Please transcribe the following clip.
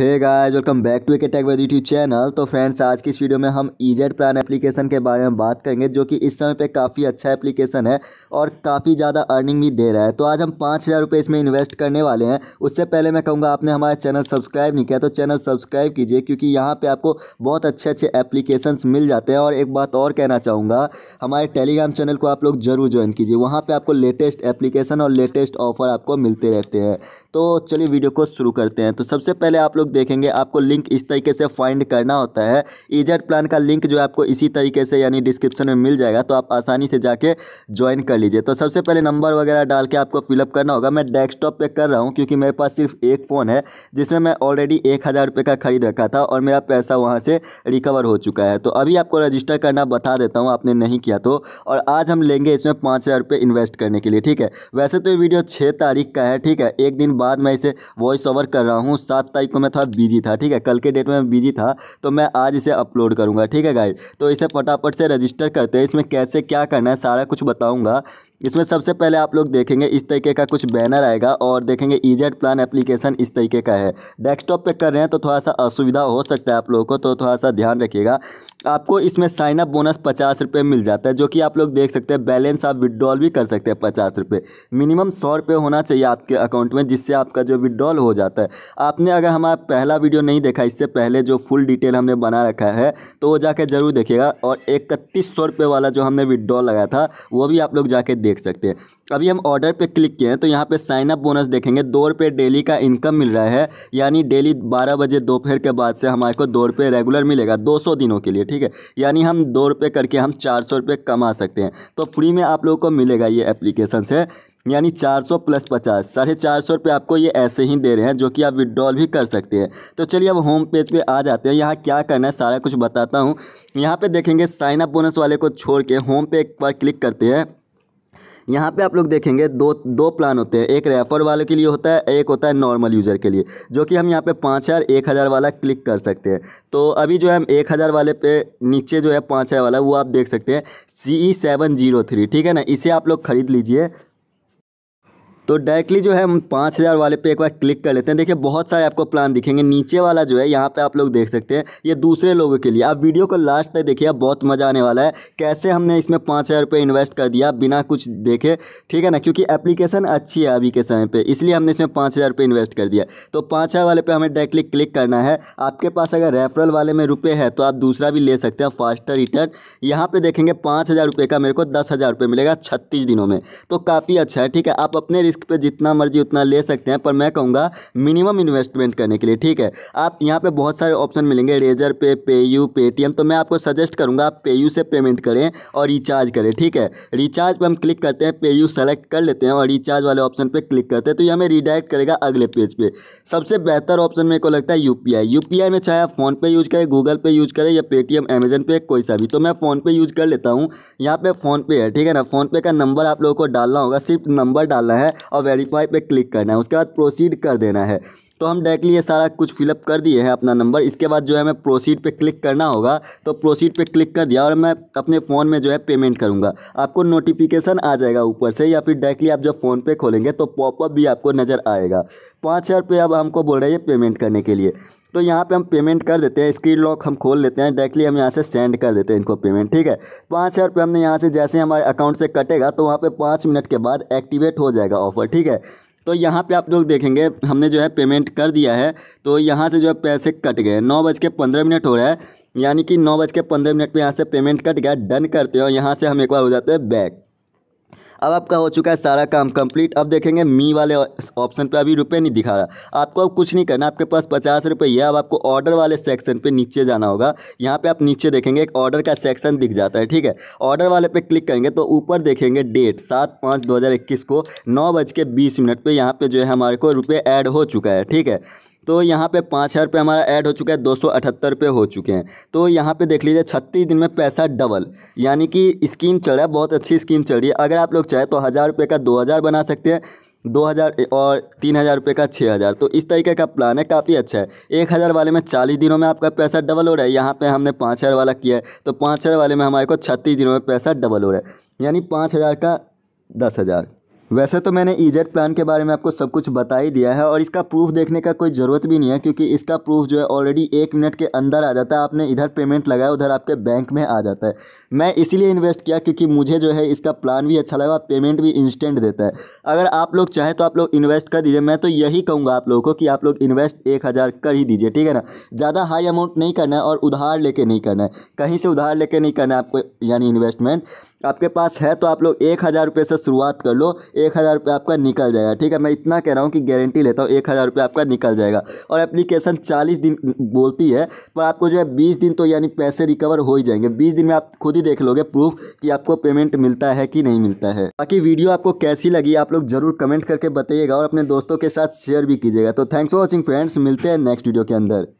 hey guys welcome back to एक with YouTube channel तो friends आज की इस वीडियो में हम ईजेड प्लान एप्लीकेशन के बारे में बात करेंगे जो कि इस समय पे काफ़ी अच्छा एप्लीकेशन है और काफ़ी ज़्यादा अर्निंग भी दे रहा है तो आज हम पाँच हज़ार रुपये इसमें इन्वेस्ट करने वाले हैं उससे पहले मैं कहूँगा आपने हमारा चैनल सब्सक्राइब नहीं किया तो चैनल सब्सक्राइब कीजिए क्योंकि यहाँ पर आपको बहुत अच्छे अच्छे एप्लीकेशन मिल जाते हैं और एक बात और कहना चाहूँगा हमारे टेलीग्राम चैनल को आप लोग ज़रूर ज्वाइन कीजिए वहाँ पर आपको लेटेस्ट एप्लीकेशन और लेटेस्ट ऑफर आपको मिलते रहते हैं तो चलिए वीडियो को शुरू करते हैं तो सबसे पहले आप लोग लोग देखेंगे आपको लिंक इस तरीके से फाइंड करना होता है ईजेट प्लान का लिंक जो है आपको इसी तरीके से यानी डिस्क्रिप्शन में मिल जाएगा तो आप आसानी से जाके ज्वाइन कर लीजिए तो सबसे पहले नंबर वगैरह डाल के आपको फिलअप करना होगा मैं डेस्कटॉप पर कर रहा हूँ क्योंकि मेरे पास सिर्फ एक फ़ोन है जिसमें मैं ऑलरेडी एक हज़ार रुपये का खरीद रखा था और मेरा पैसा वहाँ से रिकवर हो चुका है तो अभी आपको रजिस्टर करना बता देता हूँ आपने नहीं किया तो और आज हम लेंगे इसमें पाँच हज़ार रुपये इन्वेस्ट करने के लिए ठीक है वैसे तो ये वीडियो छः तारीख का है ठीक है एक दिन बाद मैं इसे वॉइस ओवर कर रहा हूँ सात तारीख को मैं था बिजी था ठीक है कल के डेट में बिजी था तो मैं आज इसे अपलोड करूँगा ठीक है गाइज तो इसे फटाफट से रजिस्टर करते हैं इसमें कैसे क्या करना है सारा कुछ बताऊँगा इसमें सबसे पहले आप लोग देखेंगे इस तरीके का कुछ बैनर आएगा और देखेंगे ईजेड प्लान एप्लीकेशन इस तरीके का है डेस्कटॉप पे कर रहे हैं तो थोड़ा सा असुविधा हो सकता है आप लोगों को तो थोड़ा सा ध्यान रखिएगा आपको इसमें साइन अप बोनस पचास रुपये मिल जाता है जो कि आप लोग देख सकते हैं बैलेंस आप विड्रॉल भी कर सकते हैं पचास रुपये मिनिमम सौ रुपये होना चाहिए आपके अकाउंट में जिससे आपका जो विड्रॉल हो जाता है आपने अगर हमारा पहला वीडियो नहीं देखा इससे पहले जो फुल डिटेल हमने बना रखा है तो वो जाके ज़रूर देखेगा और इकतीस सौ रुपये वाला जो हमने विड्रॉल लगाया था वो भी आप लोग जाके देख सकते हैं अभी हम ऑर्डर पे क्लिक किए हैं तो यहाँ पे साइन अप बोनस देखेंगे दो रुपये डेली का इनकम मिल रहा है यानी डेली बारह बजे दोपहर के बाद से हमारे को दो रुपये रेगुलर मिलेगा दो सौ दिनों के लिए ठीक है यानी हम दो रुपये करके हम चार सौ रुपये कमा सकते हैं तो फ्री में आप लोगों को मिलेगा ये एप्लीकेशन से यानी 400 प्लस पचास साढ़े चार सौ रुपये आपको ये ऐसे ही दे रहे हैं जो कि आप विड्रॉल भी कर सकते हैं तो चलिए अब होम पेज पे आ जाते हैं यहाँ क्या करना है सारा कुछ बताता हूँ यहाँ पे देखेंगे साइन अप बोनस वाले को छोड़ के होम पे एक बार क्लिक करते हैं यहाँ पे आप लोग देखेंगे दो दो प्लान होते हैं एक रेफर वाले के लिए होता है एक होता है नॉर्मल यूज़र के लिए जो कि हम यहाँ पे पाँच हज़ार एक हज़ार वाला क्लिक कर सकते हैं तो अभी जो है हम एक हज़ार वाले पे नीचे जो है पाँच हज़ार वाला वो आप देख सकते हैं C E seven zero three ठीक है ना इसे आप लोग ख़रीद लीजिए तो डायरेक्टली जो है हम पाँच हज़ार वाले पे एक बार क्लिक कर लेते हैं देखिए बहुत सारे आपको प्लान दिखेंगे नीचे वाला जो है यहाँ पे आप लोग देख सकते हैं ये दूसरे लोगों के लिए आप वीडियो को लास्ट तक देखिए बहुत मज़ा आने वाला है कैसे हमने इसमें पाँच हज़ार रुपये इन्वेस्ट कर दिया बिना कुछ देखे ठीक है ना क्योंकि एप्लीकेशन अच्छी है अभी के समय पर इसलिए हमने इसमें पाँच हज़ार रुपये इन्वेस्ट कर दिया तो पाँच हज़ार वाले पे हमें डायरेक्टली क्लिक करना है आपके पास अगर रेफरल वाले में रुपये है तो आप दूसरा भी ले सकते हैं फास्टर रिटर्न यहाँ पे देखेंगे पाँच हज़ार रुपये का मेरे को दस हज़ार रुपये मिलेगा छत्तीस दिनों में तो काफ़ी अच्छा है ठीक है आप अपने रिस्क रिस्क पे जितना मर्जी उतना ले सकते हैं पर मैं कहूँगा मिनिमम इन्वेस्टमेंट करने के लिए ठीक है आप यहाँ पे बहुत सारे ऑप्शन मिलेंगे रेजर पे पेयू पेटीएम तो मैं आपको सजेस्ट करूँगा आप पेयू से पेमेंट करें और रिचार्ज करें ठीक है रिचार्ज पर हम क्लिक करते हैं पेयू सेलेक्ट कर लेते हैं और रिचार्ज वाले ऑप्शन पर क्लिक करते हैं तो ये हमें रिडायरेक्ट करेगा अगले पेज पर सबसे बेहतर ऑप्शन मेरे को लगता है यू पी में चाहे आप फ़ोनपे यूज़ करें गूगल पे यूज़ करें या पेटीएम अमेजन पे कोई सा भी तो मैं फ़ोनपे यूज़ कर लेता हूँ यहाँ पे फ़ोनपे है ठीक है ना फ़ोनपे का नंबर आप लोगों को डालना होगा सिर्फ नंबर डालना है और वेरीफाई पे क्लिक करना है उसके बाद प्रोसीड कर देना है तो हम डायरेक्टली ये सारा कुछ फिलअप कर दिए हैं अपना नंबर इसके बाद जो है मैं प्रोसीड पे क्लिक करना होगा तो प्रोसीड पे क्लिक कर दिया और मैं अपने फ़ोन में जो है पेमेंट करूँगा आपको नोटिफिकेशन आ जाएगा ऊपर से या फिर डायरेक्टली आप जब फ़ोन पे खोलेंगे तो पॉपअप भी आपको नज़र आएगा पाँच हज़ार रुपये अब हमको बोल रहे है पेमेंट करने के लिए तो यहाँ पे हम पेमेंट कर देते हैं स्क्रीन लॉक हम खोल लेते हैं डायरेक्टली हम यहाँ से सेंड कर देते हैं इनको पेमेंट ठीक है पाँच हज़ार रुपये हमने यहाँ से जैसे हमारे अकाउंट से कटेगा तो वहाँ पे पाँच मिनट के बाद एक्टिवेट हो जाएगा ऑफ़र ठीक है तो यहाँ पे आप लोग देखेंगे हमने जो है पेमेंट कर दिया है तो यहाँ से जो है पैसे कट गए नौ बज के पंद्रह मिनट हो रहा है यानी कि नौ बज के पंद्रह मिनट पर यहाँ से पेमेंट कट गया डन करते हो यहाँ से हम एक बार हो जाते हैं बैक अब आपका हो चुका है सारा काम कंप्लीट अब देखेंगे मी वाले ऑप्शन पे अभी रुपये नहीं दिखा रहा आपको अब कुछ नहीं करना आपके पास पचास रुपये है अब आपको ऑर्डर वाले सेक्शन पे नीचे जाना होगा यहाँ पे आप नीचे देखेंगे एक ऑर्डर का सेक्शन दिख जाता है ठीक है ऑर्डर वाले पे क्लिक करेंगे तो ऊपर देखेंगे डेट सात पाँच दो को नौ बज के बीस मिनट पर यहाँ पर जो है हमारे को रुपये ऐड हो चुका है ठीक है तो यहाँ पे पाँच हज़ार रुपये हमारा ऐड हो चुका है दो सौ अठहत्तर रुपये हो चुके हैं तो यहाँ पे देख लीजिए छत्तीस दिन में पैसा डबल यानी कि स्कीम चल रहा है बहुत अच्छी स्कीम चल रही है अगर आप लोग चाहें तो हज़ार रुपये का दो हज़ार बना सकते हैं दो हज़ार और तीन हज़ार रुपये का छः हज़ार तो इस तरीके का प्लान है काफ़ी अच्छा है एक हज़ार वाले में चालीस दिनों में आपका पैसा डबल हो रहा है यहाँ पे हमने पाँच हज़ार वाला किया है तो पाँच हज़ार वाले में हमारे को छत्तीस दिनों में पैसा डबल हो रहा है यानी पाँच हज़ार का दस हज़ार वैसे तो मैंने ईजेट e प्लान के बारे में आपको सब कुछ बता ही दिया है और इसका प्रूफ देखने का कोई ज़रूरत भी नहीं है क्योंकि इसका प्रूफ जो है ऑलरेडी एक मिनट के अंदर आ जाता है आपने इधर पेमेंट लगाया उधर आपके बैंक में आ जाता है मैं इसीलिए इन्वेस्ट किया क्योंकि मुझे जो है इसका प्लान भी अच्छा लगा पेमेंट भी इंस्टेंट देता है अगर आप लोग चाहें तो आप लोग इन्वेस्ट कर दीजिए मैं तो यही कहूँगा आप लोगों को कि आप लोग इन्वेस्ट एक हज़ार कर ही दीजिए ठीक है ना ज़्यादा हाई अमाउंट नहीं करना है और उधार लेके नहीं करना है कहीं से उधार लेके नहीं करना है आपको यानी इन्वेस्टमेंट आपके पास है तो आप लोग एक हज़ार रुपये से शुरुआत कर लो एक हज़ार रुपये आपका निकल जाएगा ठीक है मैं इतना कह रहा हूँ कि गारंटी लेता हूँ एक हज़ार रुपये आपका निकल जाएगा और एप्लीकेशन चालीस दिन बोलती है पर आपको जो है बीस दिन तो यानी पैसे रिकवर हो ही जाएंगे बीस दिन में आप खुद ही देख लोगे प्रूफ कि आपको पेमेंट मिलता है कि नहीं मिलता है बाकी वीडियो आपको कैसी लगी आप लोग जरूर कमेंट करके बताइएगा और अपने दोस्तों के साथ शेयर भी कीजिएगा तो थैंक्स फॉर वॉचिंग फ्रेंड्स मिलते हैं नेक्स्ट वीडियो के अंदर